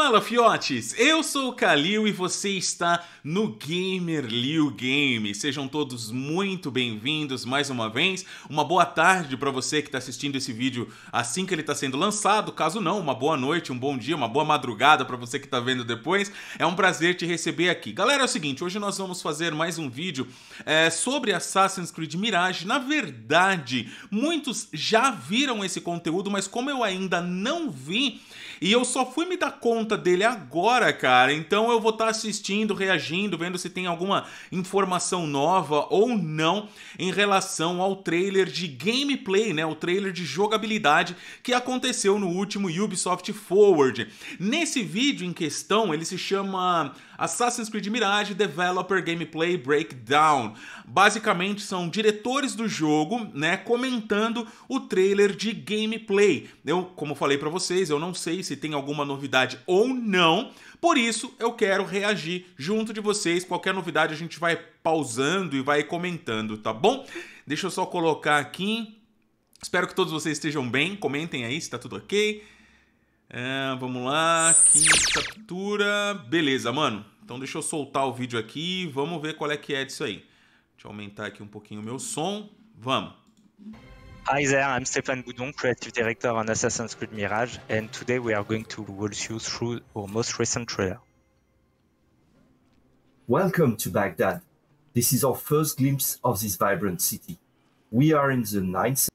Fala, fiotes! Eu sou o Kalil e você está no Gamer Liu Game. Sejam todos muito bem-vindos mais uma vez. Uma boa tarde para você que está assistindo esse vídeo assim que ele está sendo lançado. Caso não, uma boa noite, um bom dia, uma boa madrugada para você que está vendo depois. É um prazer te receber aqui. Galera, é o seguinte, hoje nós vamos fazer mais um vídeo é, sobre Assassin's Creed Mirage. Na verdade, muitos já viram esse conteúdo, mas como eu ainda não vi e eu só fui me dar conta conta dele agora, cara. Então eu vou estar tá assistindo, reagindo, vendo se tem alguma informação nova ou não em relação ao trailer de gameplay, né? O trailer de jogabilidade que aconteceu no último Ubisoft Forward. Nesse vídeo em questão, ele se chama Assassin's Creed Mirage Developer Gameplay Breakdown. Basicamente são diretores do jogo, né, comentando o trailer de gameplay. Eu, como falei para vocês, eu não sei se tem alguma novidade ou não. Por isso, eu quero reagir junto de vocês. Qualquer novidade a gente vai pausando e vai comentando, tá bom? Deixa eu só colocar aqui. Espero que todos vocês estejam bem. Comentem aí se tá tudo ok é, vamos lá, aqui, captura. Beleza, mano. Então deixa eu soltar o vídeo aqui, vamos ver qual é que é disso aí. Deixa eu aumentar aqui um pouquinho o meu som. Vamos. Hi there, I'm Stéphane Boudon, Creative Director on Assassin's Creed Mirage, and today we are going to walk you through our most recent trailer. Welcome to Baghdad. This is our first glimpse of this vibrant city. We are in the 9th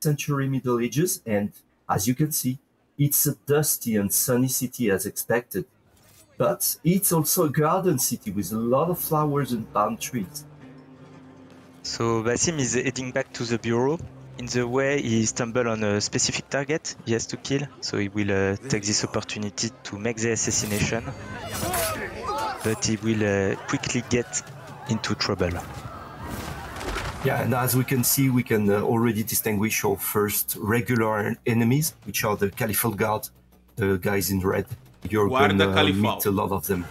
century Middle Ages, and as you can see, It's a dusty and sunny city as expected, but it's also a garden city with a lot of flowers and palm trees. So Basim is heading back to the bureau. In the way, he stumbled on a specific target he has to kill, so he will uh, take this opportunity to make the assassination. But he will uh, quickly get into trouble. Yeah, and as we can see, we can uh, already distinguish our first regular enemies, which are the Caliphal Guard, the guys in red. You're going to meet a lot of them.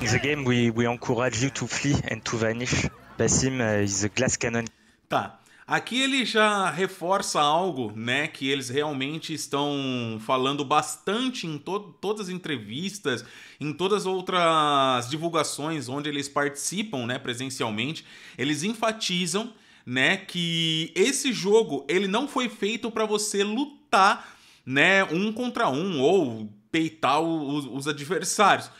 In the game, we, we encourage you to flee and to vanish. Basim uh, is a glass cannon. Ta Aqui ele já reforça algo, né, que eles realmente estão falando bastante em to todas as entrevistas, em todas outras divulgações onde eles participam, né, presencialmente, eles enfatizam, né, que esse jogo ele não foi feito para você lutar, né, um contra um ou peitar os, os adversários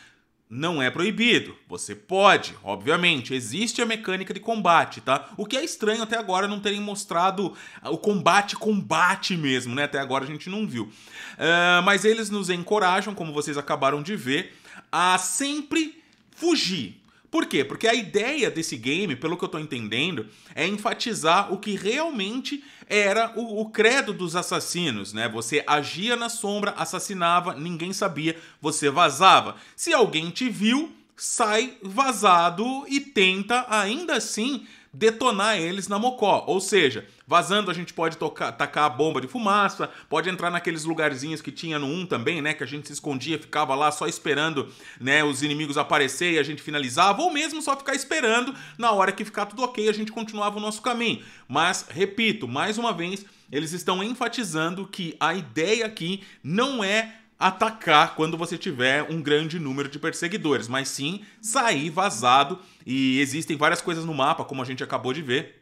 não é proibido. Você pode, obviamente. Existe a mecânica de combate, tá? O que é estranho até agora não terem mostrado o combate, combate mesmo, né? Até agora a gente não viu. Uh, mas eles nos encorajam, como vocês acabaram de ver, a sempre fugir por quê? Porque a ideia desse game, pelo que eu estou entendendo, é enfatizar o que realmente era o, o, credo dos assassinos, né? Você agia na sombra, assassinava, ninguém sabia, você vazava. Se alguém te viu, sai vazado e tenta ainda assim detonar eles na Mocó. Ou seja, vazando a gente pode tocar, tacar a bomba de fumaça, pode entrar naqueles lugarzinhos que tinha no 1 também, né? Que a gente se escondia, ficava lá só esperando né, os inimigos aparecer e a gente finalizava, ou mesmo só ficar esperando, na hora que ficar tudo ok, a gente continuava o nosso caminho. Mas, repito, mais uma vez, eles estão enfatizando que a ideia aqui não é atacar quando você tiver um grande número de perseguidores, mas sim sair vazado. E existem várias coisas no mapa, como a gente acabou de ver,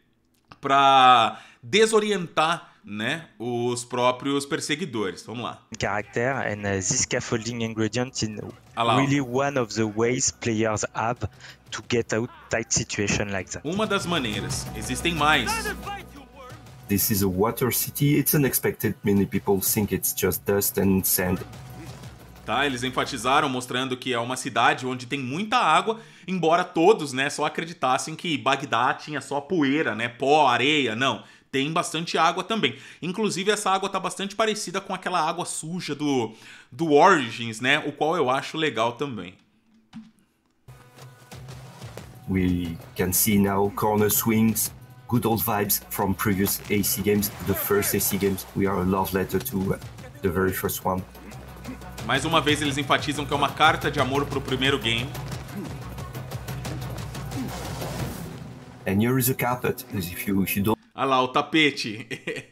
para desorientar né, os próprios perseguidores. Vamos lá. Character é and uh, this scaffolding ingredient in ah really one of the ways players have to get out tight situation like that. Uma das maneiras. Existem mais. This is a water city. It's unexpected. Many people think it's just dust and sand. Tá? Eles enfatizaram mostrando que é uma cidade onde tem muita água, embora todos, né, só acreditassem que Bagdá tinha só poeira, né, pó, areia, não. Tem bastante água também. Inclusive essa água tá bastante parecida com aquela água suja do do Origins, né, o qual eu acho legal também. We can see now corner swings good old vibes from previous AC games, the first AC games. We are a love letter to the very first one. Mais uma vez eles enfatizam que é uma carta de amor pro primeiro game. And a carpet, Ah lá, o tapete.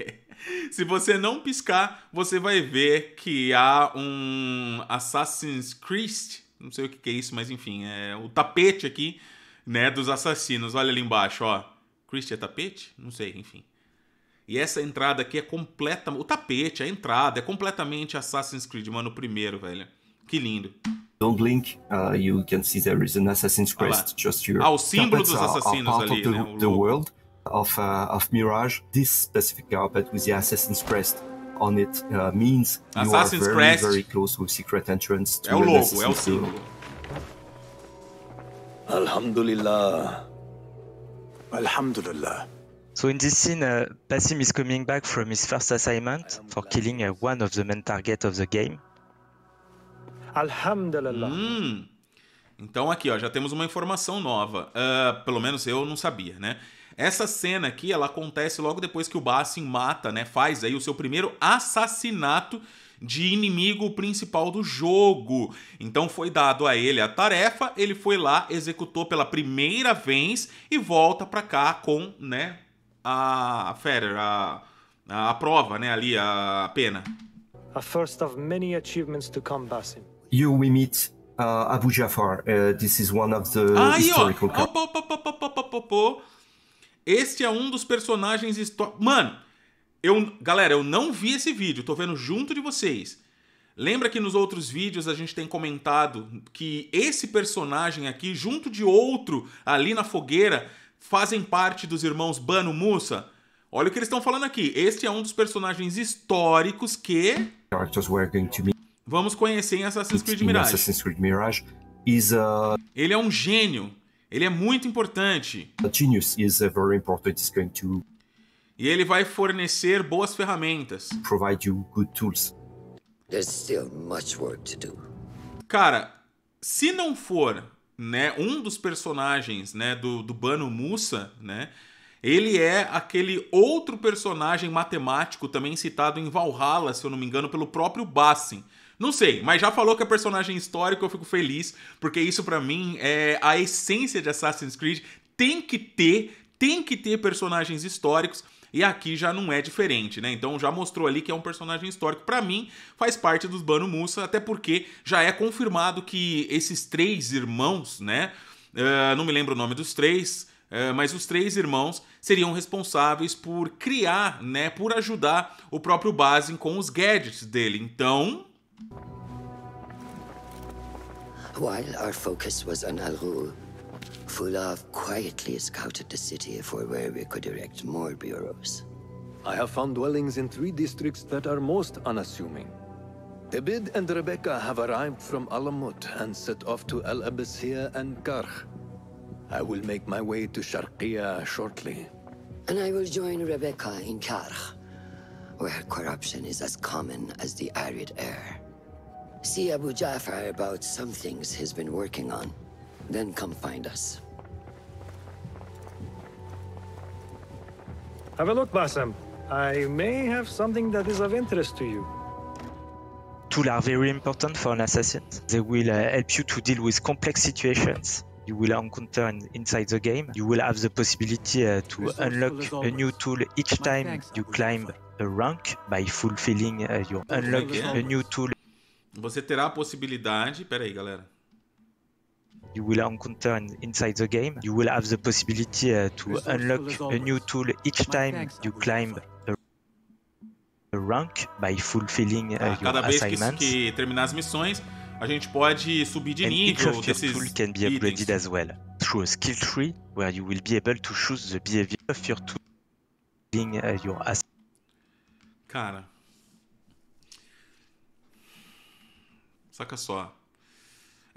Se você não piscar, você vai ver que há um Assassin's Creed. Não sei o que é isso, mas enfim, é o tapete aqui, né, dos assassinos. Olha ali embaixo, ó. Christ é tapete? Não sei, enfim. E essa entrada aqui é completa. O tapete, a entrada, é completamente Assassin's Creed, mano, o primeiro, velho. Que lindo. Don't blink, uh, you can see there is an Assassin's Crest just here. Ah, o símbolo dos assassinos are, are the, né? the world of, uh, of Mirage, this specific carpet with the Assassin's Crest on it uh, means Assassin's you are very, Crest. very close with secret entrance to É o logo, é o símbolo. Alhamdulillah. Alhamdulillah. So in this scene, uh, Basim is coming back from his first assignment for killing uh, one of the main target of the game. Alhamdulillah. Hum. Então aqui, ó, já temos uma informação nova. Uh, pelo menos eu não sabia, né? Essa cena aqui, ela acontece logo depois que o Basim mata, né? Faz aí o seu primeiro assassinato de inimigo principal do jogo. Então foi dado a ele a tarefa, ele foi lá, executou pela primeira vez e volta para cá com, né, a Federer, a, a, a prova, né, ali, a pena. A first of many achievements to come, Basim. You we meet uh, Abu Jafar. Uh, this is one of the Aí, historical... Ó. Opa, opa, opa, Este é um dos personagens... Histo... Mano, eu, galera, eu não vi esse vídeo. Tô vendo junto de vocês. Lembra que nos outros vídeos a gente tem comentado que esse personagem aqui, junto de outro ali na fogueira, fazem parte dos irmãos Banu Musa. Olha o que eles estão falando aqui. Este é um dos personagens históricos que vamos conhecer em Assassin's Creed Mirage. Assassin's Creed Mirage is a... Ele é um gênio. Ele é muito importante. A genius is a very important. going to e ele vai fornecer boas ferramentas. Provide you good tools. There's still much work to do. Cara, se não for né, um dos personagens, né, do, do Bano Musa, né, ele é aquele outro personagem matemático também citado em Valhalla, se eu não me engano, pelo próprio Bassin. Não sei, mas já falou que é personagem histórico, eu fico feliz, porque isso para mim é a essência de Assassin's Creed. Tem que ter, tem que ter personagens históricos. E aqui já não é diferente, né? Então já mostrou ali que é um personagem histórico. Para mim, faz parte dos Banu Musa, até porque já é confirmado que esses três irmãos, né? Uh, não me lembro o nome dos três, uh, mas os três irmãos seriam responsáveis por criar, né? Por ajudar o próprio Basin com os gadgets dele. Então. While our focus was on al Fulaf quietly scouted the city for where we could erect more bureaus. I have found dwellings in three districts that are most unassuming. Ebid and Rebecca have arrived from Alamut and set off to Al Abbasiyah and Karch. I will make my way to Sharqiyah shortly. And I will join Rebecca in Karch, where corruption is as common as the arid air. See Abu Jafar about some things he's been working on. Then come find us. Have a look, Bassem. I may have something that is of interest to you. Tools are very important for an assassin. They will uh, help you to deal with complex situations you will encounter in, inside the game. You will have the possibility uh, to unlock a new tool each time you climb a rank by fulfilling uh, your unlock a new tool. Você terá a possibilidade. Pera aí, galera you will encounter in, inside the game. You will have the possibility uh, to unlock a new tool each time you climb a rank by fulfilling uh, ah, your Cada vez que terminar as missões, a gente pode subir de and nível each desses tool can be upgraded as well through a skill tree where you will be able to choose the behavior of your tool during uh, your ass Cara. Saca só.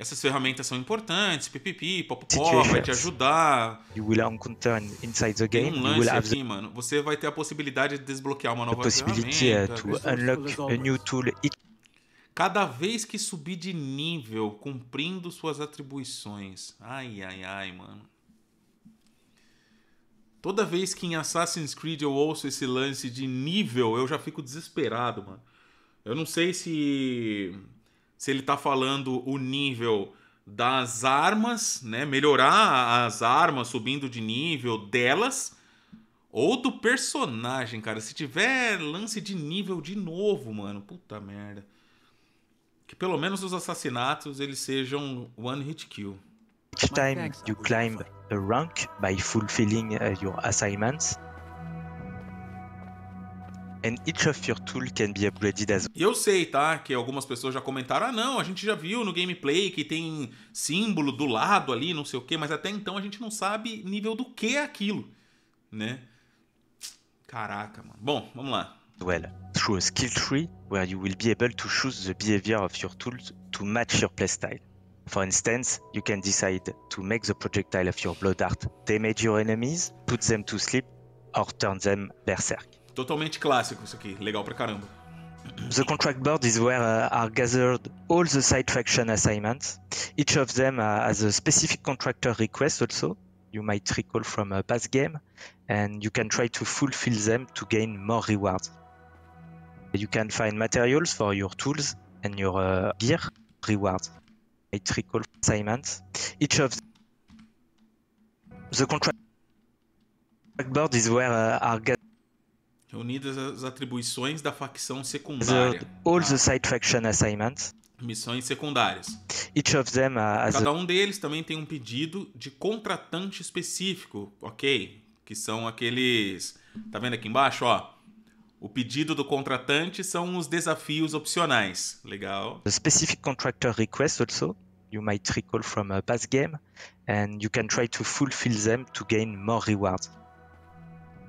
essas ferramentas são importantes, pipipi, popopó, vai te ajudar. You will encounter inside the game. lance aqui, the... mano. Você vai ter a possibilidade de desbloquear uma nova ferramenta. Uh, to unlock a new tool. It... Cada vez que subir de nível, cumprindo suas atribuições. Ai, ai, ai, mano. Toda vez que em Assassin's Creed eu ouço esse lance de nível, eu já fico desesperado, mano. Eu não sei se se ele tá falando o nível das armas, né? Melhorar as armas, subindo de nível delas. Ou do personagem, cara. Se tiver lance de nível de novo, mano. Puta merda. Que pelo menos os assassinatos eles sejam one hit kill. Each time é you climb a rank by fulfilling eh, your assignments, and each of your tool can be upgraded as eu sei, tá, que algumas pessoas já comentaram: "Ah, não, a gente já viu no gameplay que tem símbolo do lado ali, não sei o quê", mas até então a gente não sabe nível do que é aquilo, né? Caraca, mano. Bom, vamos lá. Well, through a skill tree where you will be able to choose the behavior of your tools to match your playstyle. For instance, you can decide to make the projectile of your blood art damage your enemies, put them to sleep, or turn them berserk. Totalmente clássico isso aqui, legal pra caramba. The contract board is where uh, are gathered all the side faction assignments. Each of them uh, has a specific contractor request also. You might recall from a past game, and you can try to fulfill them to gain more rewards. You can find materials for your tools and your uh, gear rewards. You might recall assignments. Each of the contract board is where uh, are gathered Reunidas as atribuições da facção secundária. The, all tá? the side faction assignments. Missões secundárias. Each of them has uh, Cada um deles também tem um pedido de contratante específico, ok? Que são aqueles. Tá vendo aqui embaixo, ó? O pedido do contratante são os desafios opcionais. Legal. The specific contractor request also you might recall from a past game, and you can try to fulfill them to gain more rewards.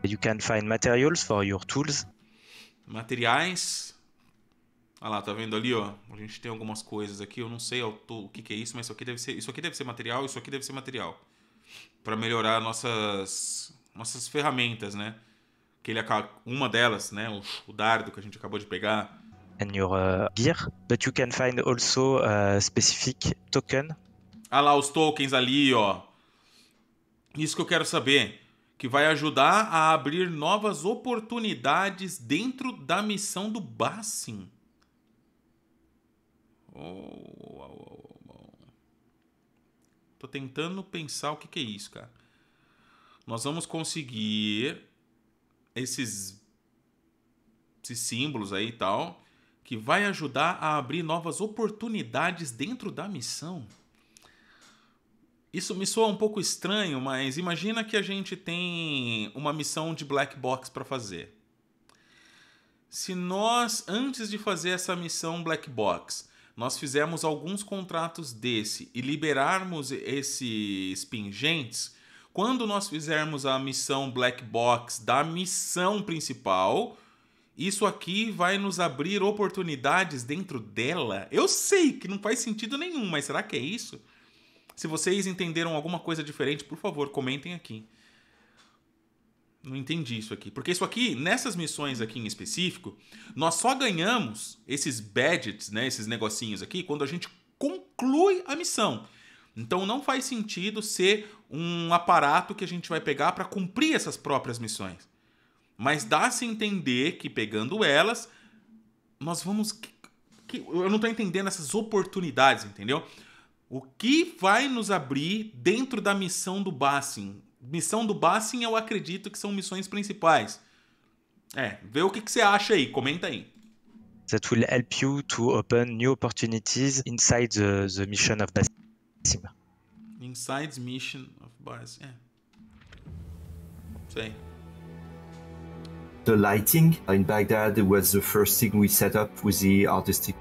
You can find materials for your tools. Materiais. Olha ah lá, tá vendo ali, ó? A gente tem algumas coisas aqui, eu não sei ao o que, que é isso, mas isso aqui deve ser, isso aqui deve ser material, isso aqui deve ser material. Para melhorar nossas nossas ferramentas, né? Que ele uma delas, né, o, o dardo que a gente acabou de pegar. And your uh, gear, but you can find also a uh, specific token. Ah lá os tokens ali, ó. Isso que eu quero saber que vai ajudar a abrir novas oportunidades dentro da missão do Bassin. Oh, oh, oh, oh, Tô tentando pensar o que, que é isso, cara. Nós vamos conseguir esses, esses símbolos aí e tal, que vai ajudar a abrir novas oportunidades dentro da missão. Isso me soa um pouco estranho, mas imagina que a gente tem uma missão de black box para fazer. Se nós, antes de fazer essa missão black box, nós fizermos alguns contratos desse e liberarmos esses pingentes, quando nós fizermos a missão black box da missão principal, isso aqui vai nos abrir oportunidades dentro dela. Eu sei que não faz sentido nenhum, mas será que é isso? Se vocês entenderam alguma coisa diferente, por favor, comentem aqui. Não entendi isso aqui. Porque isso aqui, nessas missões aqui em específico, nós só ganhamos esses badges, né, esses negocinhos aqui, quando a gente conclui a missão. Então não faz sentido ser um aparato que a gente vai pegar para cumprir essas próprias missões. Mas dá-se entender que pegando elas, nós vamos. eu não estou entendendo essas oportunidades, entendeu? O que vai nos abrir dentro da missão do Bassin? Missão do Bassin, eu acredito que são missões principais. É, vê o que, que você acha aí, comenta aí. That will help you to open new opportunities inside the, the mission of Bassim. Inside mission of Bassin, é. Sei. The lighting in Baghdad was the first thing we set up with the artistic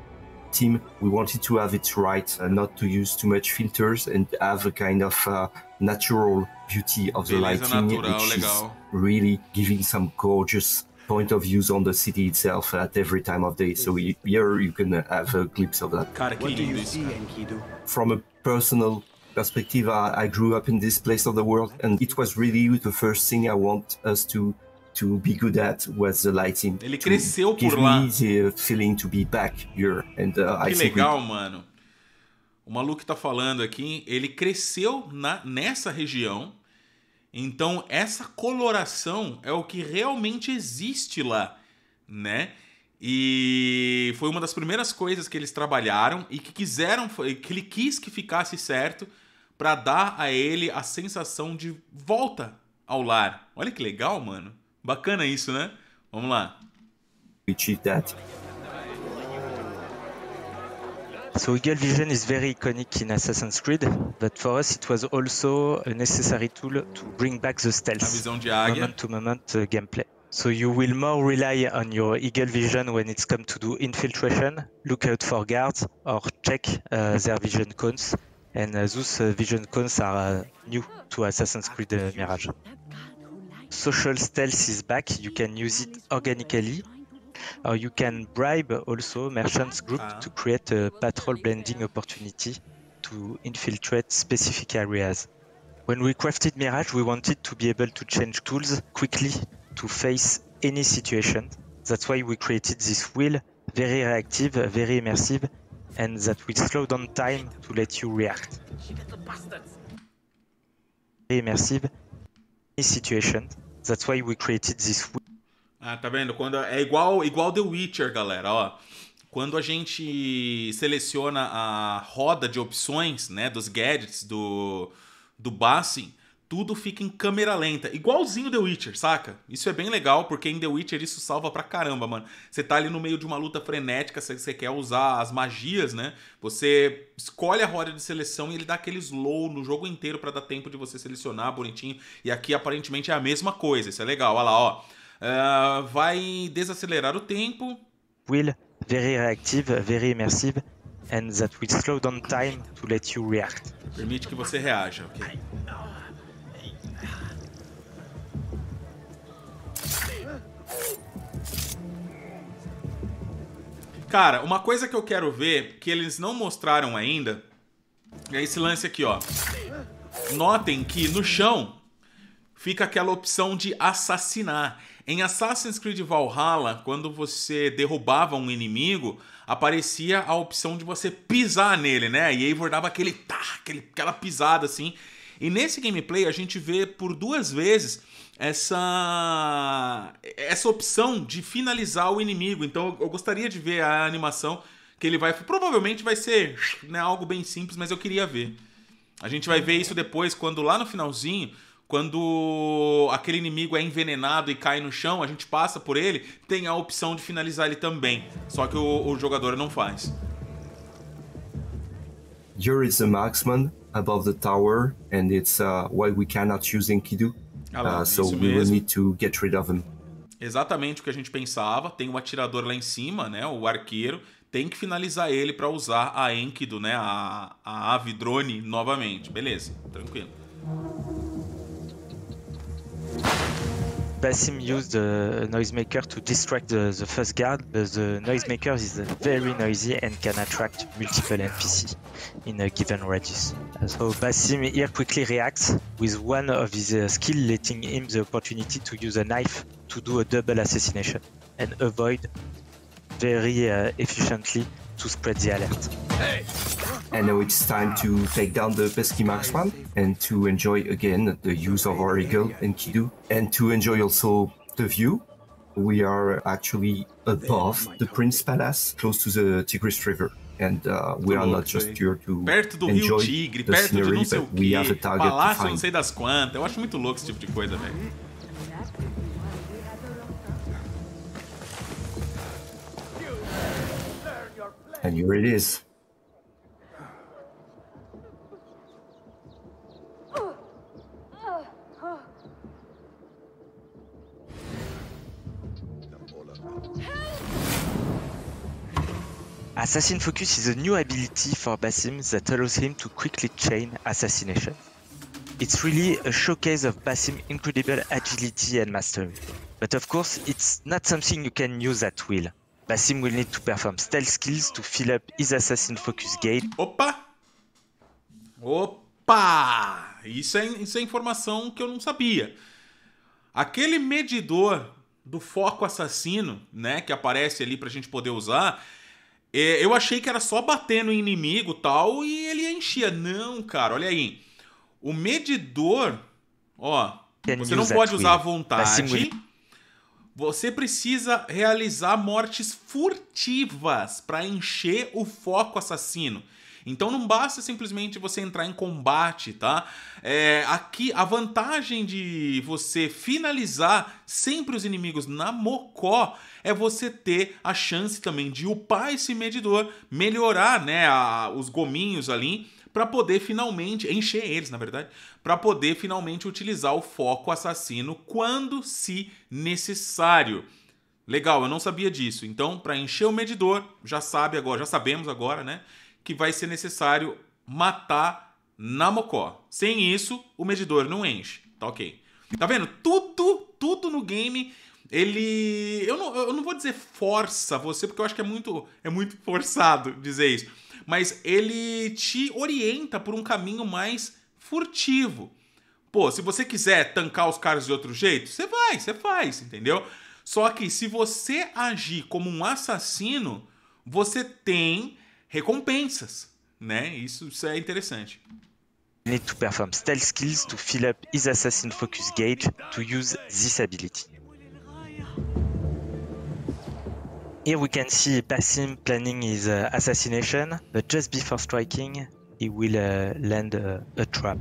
team, we wanted to have it right, not to use too much filters and have a kind of uh, natural beauty of the lighting, which is really giving some gorgeous point of views on the city itself at every time of day. So here you can have a glimpse of that. What do you see, Enkidu? From a personal perspective, I grew up in this place of the world, and it was really the first thing I want us to to be good at was the lighting. Ele cresceu por lá. feeling to be back here. And, uh, que I legal, we... mano. O maluco tá falando aqui, ele cresceu na, nessa região. Então, essa coloração é o que realmente existe lá, né? E foi uma das primeiras coisas que eles trabalharam e que quiseram, que ele quis que ficasse certo para dar a ele a sensação de volta ao lar. Olha que legal, mano. Bacana isso, né? Vamos lá. that. So Eagle Vision is very iconic in Assassin's Creed, but for us it was also a necessary tool to bring back the stealth moment-to-moment uh, gameplay. So you will more rely on your Eagle Vision when it's come to do infiltration, look out for guards, or check uh, their vision cones. And uh, those vision cones are new to Assassin's Creed Mirage. social stealth is back. You can use it organically. Or uh, you can bribe also merchants group ah. to create a patrol blending opportunity to infiltrate specific areas. When we crafted Mirage, we wanted to be able to change tools quickly to face any situation. That's why we created this wheel, very reactive, very immersive, and that will slow down time to let you react. Very immersive situation. That's why we created this. Ah, tá vendo? Quando é igual igual The Witcher, galera, ó. Quando a gente seleciona a roda de opções, né, dos gadgets do do Bassin, tudo fica em câmera lenta, igualzinho The Witcher, saca? Isso é bem legal, porque em The Witcher isso salva pra caramba, mano. Você tá ali no meio de uma luta frenética, você quer usar as magias, né? Você escolhe a roda de seleção e ele dá aquele slow no jogo inteiro para dar tempo de você selecionar bonitinho. E aqui aparentemente é a mesma coisa, isso é legal. Olha lá, ó. Uh, vai desacelerar o tempo. Will, very reactive, very immersive, and that will slow down time to let you react. Permite que você reaja, ok? Cara, uma coisa que eu quero ver, que eles não mostraram ainda, é esse lance aqui, ó. Notem que no chão fica aquela opção de assassinar. Em Assassin's Creed Valhalla, quando você derrubava um inimigo, aparecia a opção de você pisar nele, né? E Eivor dava aquele tá, aquele, aquela pisada assim. E nesse gameplay a gente vê por duas vezes essa essa opção de finalizar o inimigo. Então eu gostaria de ver a animação que ele vai provavelmente vai ser, né, algo bem simples, mas eu queria ver. A gente vai ver isso depois quando lá no finalzinho quando aquele inimigo é envenenado e cai no chão, a gente passa por ele, tem a opção de finalizar ele também. Só que o, o jogador não faz. Yuri is a marksman above the tower, and it's uh, why we cannot use Enkidu ah lá, uh, ah, so we will need to get rid of him. Exatamente o que a gente pensava. Tem o atirador lá em cima, né? O arqueiro. Tem que finalizar ele para usar a Enkidu, né? A, a ave drone novamente. Beleza, tranquilo. Basim used the noisemaker to distract the, the first guard, but the noisemaker is very noisy and can attract multiple NPC in a given radius. So Basim here quickly reacts with one of his uh, letting him the opportunity to use a knife to do a double assassination and avoid very uh, efficiently to spread the alert. Hey. And now it's time to take down the pesky marksman and to enjoy again the use of our eagle and Kidu and to enjoy also the view. We are actually above the Prince Palace, close to the Tigris River. And uh, we are not just here to perto do enjoy Rio Tigre, the perto scenery, de não sei o quê, palácio não sei das quantas. Eu acho muito louco esse tipo de coisa, velho. And here it is. Assassin Focus is a new ability for Basim that allows him to quickly chain assassination. It's really a showcase of Basim's incredible agility and mastery. But of course, it's not something you can use at will. Basim will need to perform stealth skills to fill up his Assassin Focus gate. Opa! Opa! Isso é, isso é informação que eu não sabia. Aquele medidor do foco assassino, né, que aparece ali pra gente poder usar, é, eu achei que era só bater no inimigo tal e ele enchia. Não, cara, olha aí. O medidor, ó, você não pode usar à tá vontade. Você precisa realizar mortes furtivas para encher o foco assassino. Então não basta simplesmente você entrar em combate, tá? É, aqui a vantagem de você finalizar sempre os inimigos na mocó é você ter a chance também de upar esse medidor, melhorar né, a, os gominhos ali para poder finalmente encher eles, na verdade, para poder finalmente utilizar o foco assassino quando se necessário. Legal, eu não sabia disso. Então, para encher o medidor, já sabe agora, já sabemos agora, né? que vai ser necessário matar na mocó. Sem isso, o medidor não enche. Tá ok. Tá vendo? Tudo, tudo no game ele. Eu não, eu não vou dizer força você, porque eu acho que é muito, é muito forçado dizer isso. Mas ele te orienta por um caminho mais furtivo. Pô, se você quiser tancar os caras de outro jeito, você vai, você faz, entendeu? Só que se você agir como um assassino, você tem recompensas, né? Isso, isso é interessante. to perform stealth skills to fill up his assassin focus gauge to use this ability. Here we can see Passim planning his uh, assassination, but just before striking, he will uh, land uh, a trap.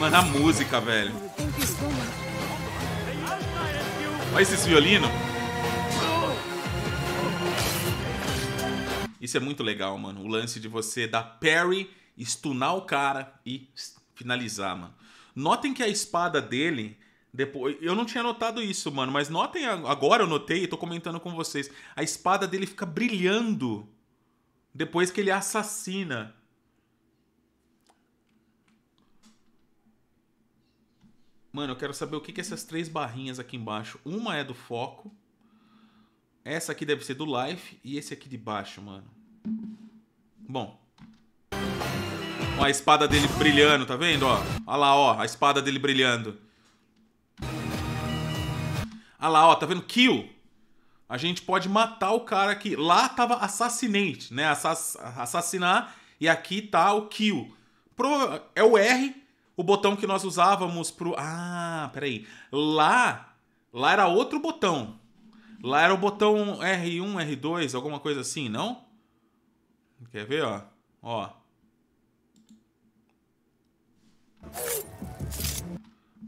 Mano, a música, velho. Olha esse violino. Isso é muito legal, mano. O lance de você dar parry, stunar o cara e finalizar, mano. Notem que a espada dele depois, eu não tinha notado isso, mano, mas notem agora eu notei e tô comentando com vocês. A espada dele fica brilhando depois que ele assassina. Mano, eu quero saber o que que essas três barrinhas aqui embaixo. Uma é do foco. Essa aqui deve ser do life. E esse aqui de baixo, mano. Bom. Ó, a espada dele brilhando, tá vendo? Ó, ó lá, ó. A espada dele brilhando. Ah lá, ó. Tá vendo? Kill. A gente pode matar o cara aqui. Lá tava assassinate, né? Assass assassinar. E aqui tá o kill. Pro... É o R o botão que nós usávamos pro. Ah, peraí. Lá, lá era outro botão. Lá era o botão R1, R2, alguma coisa assim, não? Quer ver, ó? Ó.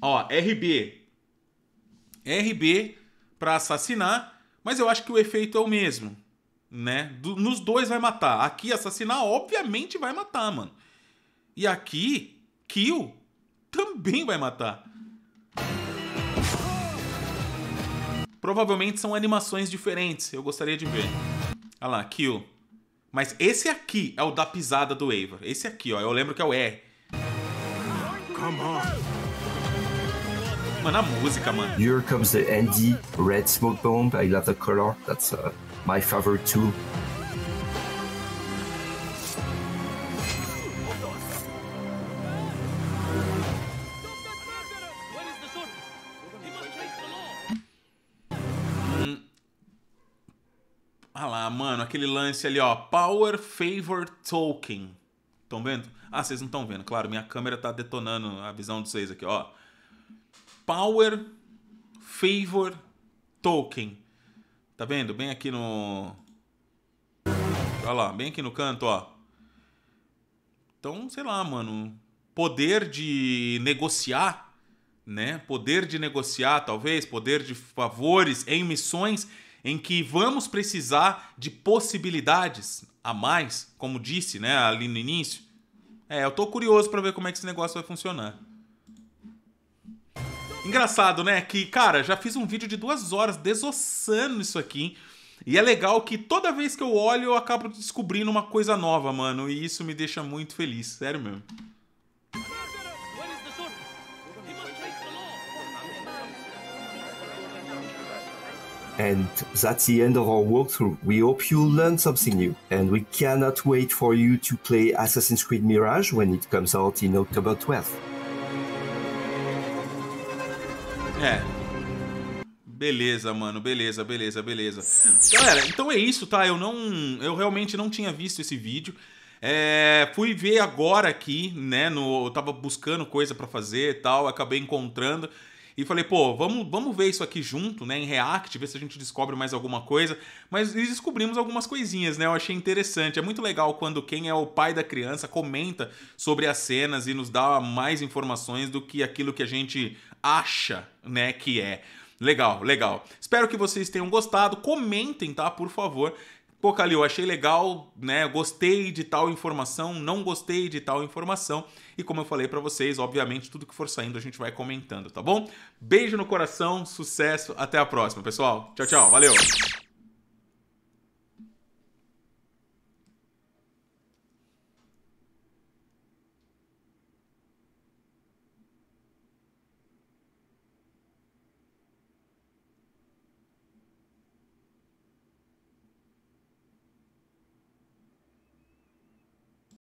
Ó, RB. RB para assassinar, mas eu acho que o efeito é o mesmo, né? Do, nos dois vai matar. Aqui assassinar obviamente vai matar, mano. E aqui kill também vai matar. Provavelmente são animações diferentes, eu gostaria de ver. Olha lá, kill. Mas esse aqui é o da pisada do Eivor. Esse aqui, ó, eu lembro que é o R. Come on. Mano, a música, mano. Here comes the Andy Red Smoke Bomb. I love the color. That's uh, my favorite too. Ah lá, mano, aquele lance ali, ó. Power Favor Token. Estão vendo? Ah, vocês não estão vendo. Claro, minha câmera tá detonando a visão de vocês aqui, ó. Power Favor Token. Tá vendo? Bem aqui no... Olha lá, bem aqui no canto, ó. Então, sei lá, mano. Poder de negociar, né? Poder de negociar, talvez. Poder de favores em missões em que vamos precisar de possibilidades a mais, como disse, né, ali no início. É, eu tô curioso para ver como é que esse negócio vai funcionar. Engraçado, né? Que, cara, já fiz um vídeo de duas horas desossando isso aqui. E é legal que toda vez que eu olho, eu acabo descobrindo uma coisa nova, mano. E isso me deixa muito feliz, sério mesmo. And that's the end of our walkthrough. We hope you learned something new, and we cannot wait for you to play Assassin's Creed Mirage when it comes out in October 12th. É. Beleza, mano, beleza, beleza, beleza. Galera, então é isso, tá? Eu não. Eu realmente não tinha visto esse vídeo. É, fui ver agora aqui, né? No, eu tava buscando coisa para fazer e tal, acabei encontrando e falei, pô, vamos, vamos ver isso aqui junto, né, em React, ver se a gente descobre mais alguma coisa. Mas descobrimos algumas coisinhas, né? Eu achei interessante. É muito legal quando quem é o pai da criança comenta sobre as cenas e nos dá mais informações do que aquilo que a gente acha, né, que é. Legal, legal. Espero que vocês tenham gostado. Comentem, tá? Por favor, pô, Calil, achei legal, né? Gostei de tal informação, não gostei de tal informação. E como eu falei para vocês, obviamente, tudo que for saindo a gente vai comentando, tá bom? Beijo no coração, sucesso, até a próxima, pessoal. Tchau, tchau, valeu!